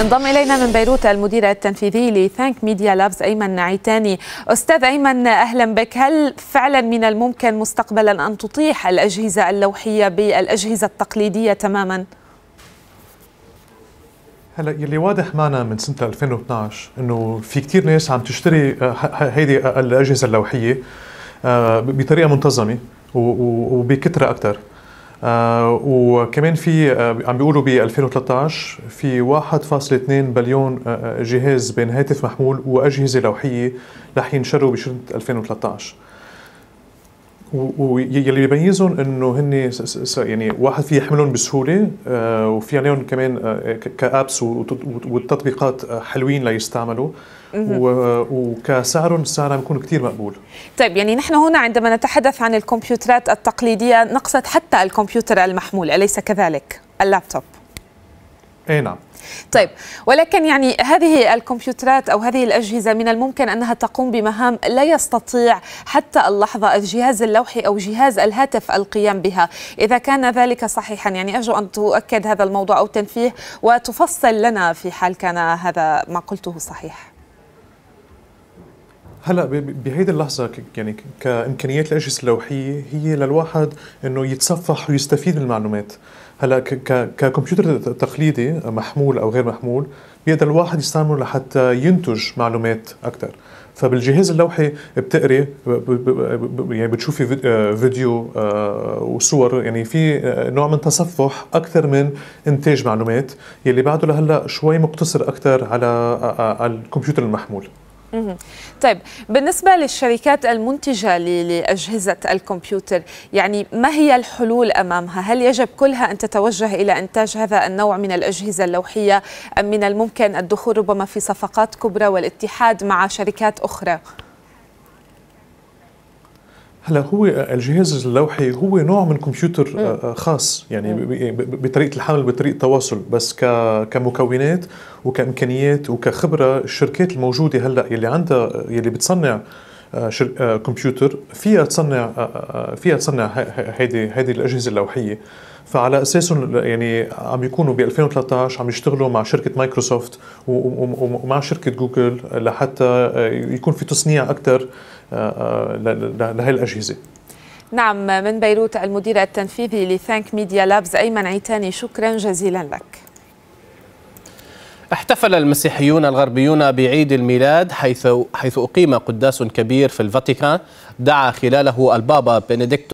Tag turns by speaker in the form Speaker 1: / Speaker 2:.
Speaker 1: انضم الينا من بيروت المدير التنفيذي لثانك ميديا لابز ايمن عيتاني استاذ ايمن اهلا بك هل فعلا من الممكن مستقبلا ان تطيح الاجهزه اللوحيه بالاجهزه التقليديه تماما
Speaker 2: هلا يلي واضح معنا من سنه 2012 انه في كثير ناس عم تشتري آه، هيدي آه، الاجهزه اللوحيه آه، بطريقه منتظمه وبكثره اكثر آه، وكمان في آه، عم بيقولوا ب 2013 في 1.2 بليون آه، جهاز بين هاتف محمول واجهزه لوحيه رح ينشروا بشهر 2013 واللي بيميزهم انه هن يعني واحد في يحملهم بسهوله آه، وفي عليهم كمان آه، كابس والتطبيقات آه، حلوين ليستعملوا وكسعرهم عم يكون كثير مقبول
Speaker 1: طيب يعني نحن هنا عندما نتحدث عن الكمبيوترات التقليديه نقصد حتى الكمبيوتر المحمول اليس كذلك اللابتوب اي نعم طيب ولكن يعني هذه الكمبيوترات أو هذه الأجهزة من الممكن أنها تقوم بمهام لا يستطيع حتى اللحظة الجهاز اللوحي أو جهاز الهاتف القيام بها إذا كان ذلك صحيحا يعني أرجو أن تؤكد هذا الموضوع أو تنفيه وتفصل لنا في حال كان هذا ما قلته صحيح
Speaker 2: هلا بهيدي اللحظة يعني كإمكانيات الأجهزة اللوحية هي للواحد إنه يتصفح ويستفيد من المعلومات، هلا ككمبيوتر تقليدي محمول او غير محمول بيقدر الواحد يستعمله لحتى ينتج معلومات اكثر فبالجهاز اللوحي بتقري يعني بتشوفي آه، فيديو آه، وصور يعني في آه، نوع من تصفح اكثر من انتاج معلومات يلي بعده لهلا شوي مقتصر اكثر على على الكمبيوتر المحمول
Speaker 1: طيب بالنسبة للشركات المنتجة لأجهزة الكمبيوتر يعني ما هي الحلول أمامها؟ هل يجب كلها أن تتوجه إلى إنتاج هذا النوع من الأجهزة اللوحية أم من الممكن الدخول ربما في صفقات كبرى والاتحاد مع شركات أخرى؟
Speaker 2: هلا هو الجهاز اللوحي هو نوع من كمبيوتر آه، آه، خاص يعني, يعني بطريقه الحمل بطريقه التواصل بس كمكونات وكامكانيات وكخبره الشركات الموجوده هلا يلي عندها يلي بتصنع آه، كمبيوتر فيها تصنع فيها تصنع هيدي هيدي الاجهزه اللوحيه فعلى اساسهم يعني عم يكونوا ب 2013 عم يشتغلوا مع شركه مايكروسوفت ومع شركه جوجل لحتى يكون في تصنيع اكثر لهي الأجهزة
Speaker 1: نعم من بيروت المدير التنفيذي لثانك ميديا لابز أيمن عيتاني شكرا جزيلا لك
Speaker 2: احتفل المسيحيون الغربيون بعيد الميلاد حيث حيث
Speaker 1: أقيم قداس كبير في الفاتيكان دعا خلاله البابا بنديكتو